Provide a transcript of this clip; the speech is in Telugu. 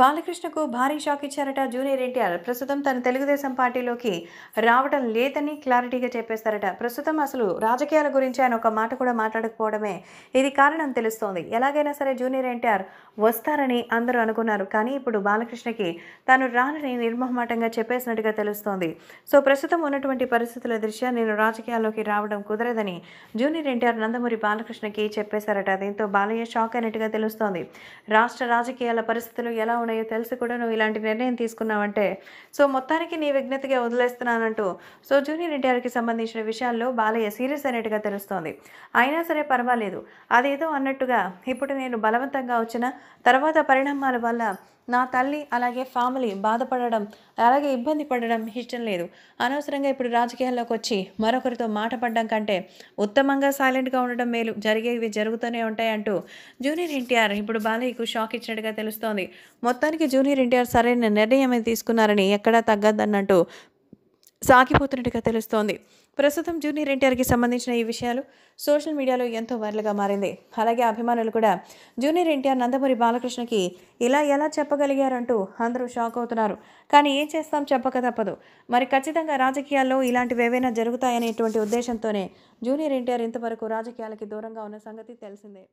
బాలకృష్ణకు భారీ షాక్ ఇచ్చారట జూనియర్ ఎన్టీఆర్ ప్రస్తుతం తన తెలుగుదేశం పార్టీలోకి రావడం లేదని క్లారిటీగా చెప్పేస్తారట ప్రస్తుతం అసలు రాజకీయాల గురించి ఆయన ఒక మాట కూడా మాట్లాడకపోవడమే ఇది కారణం తెలుస్తోంది ఎలాగైనా సరే జూనియర్ ఎన్టీఆర్ వస్తారని అందరూ అనుకున్నారు కానీ ఇప్పుడు బాలకృష్ణకి తాను రానని నిర్మహమాటంగా చెప్పేసినట్టుగా తెలుస్తోంది సో ప్రస్తుతం ఉన్నటువంటి పరిస్థితుల దృష్ట్యా నేను రాజకీయాల్లోకి రావడం కుదరదని జూనియర్ ఎన్టీఆర్ నందమూరి బాలకృష్ణకి చెప్పేశారట దీంతో బాలయ్య షాక్ అయినట్టుగా తెలుస్తోంది రాష్ట్ర రాజకీయాల పరిస్థితులు ఎలా ఉన్నాయో తెలిసి కూడా నువ్వు ఇలాంటి నిర్ణయం తీసుకున్నావంటే సో మొత్తానికి నీ విజ్ఞతగా వదిలేస్తున్నానంటూ సో జూనియర్ ఎన్టీఆర్కి సంబంధించిన విషయాల్లో బాలయ్య సీరియస్ అయినట్టుగా తెలుస్తోంది అయినా సరే పర్వాలేదు అదేదో అన్నట్టుగా ఇప్పుడు నేను బలవంతంగా వచ్చిన తర్వాత పరిణామాల వల్ల నా తల్లి అలాగే ఫ్యామిలీ బాధపడడం అలాగే ఇబ్బంది పడడం ఇష్టం లేదు అనవసరంగా ఇప్పుడు రాజకీయాల్లోకి వచ్చి మరొకరితో మాట పడడం కంటే ఉత్తమంగా సైలెంట్గా ఉండడం మేలు జరిగేవి జరుగుతూనే ఉంటాయంటూ జూనియర్ ఎన్టీఆర్ ఇప్పుడు బాలయ్యకు షాక్ ఇచ్చినట్టుగా తెలుస్తోంది మొత్తానికి జూనియర్ ఎన్టీఆర్ సరైన నిర్ణయమే తీసుకున్నారని ఎక్కడా తగ్గద్దన్నట్టు సాగిపోతున్నట్టుగా తెలుస్తోంది ప్రస్తుతం జూనియర్ ఎన్టీఆర్కి సంబంధించిన ఈ విషయాలు సోషల్ మీడియాలో ఎంతో వైరల్గా మారింది అలాగే అభిమానులు కూడా జూనియర్ ఎన్టీఆర్ నందమూరి బాలకృష్ణకి ఇలా ఎలా చెప్పగలిగారంటూ అందరూ షాక్ అవుతున్నారు కానీ ఏం చేస్తాం చెప్పక తప్పదు మరి ఖచ్చితంగా రాజకీయాల్లో ఇలాంటివి ఏవైనా జరుగుతాయనేటువంటి ఉద్దేశంతోనే జూనియర్ ఎన్టీఆర్ ఇంతవరకు రాజకీయాలకి దూరంగా ఉన్న సంగతి తెలిసిందే